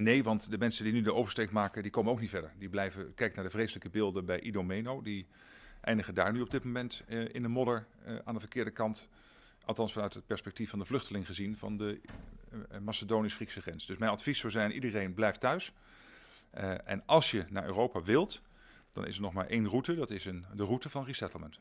Nee, want de mensen die nu de oversteek maken, die komen ook niet verder. Die blijven, kijk naar de vreselijke beelden bij Idomeno. Die eindigen daar nu op dit moment eh, in de modder eh, aan de verkeerde kant. Althans vanuit het perspectief van de vluchteling gezien, van de eh, Macedonisch-Griekse grens. Dus mijn advies zou zijn, iedereen blijft thuis. en als je naar Europa wilt, dan is er nog maar één route. Dat is een, de route van resettlement.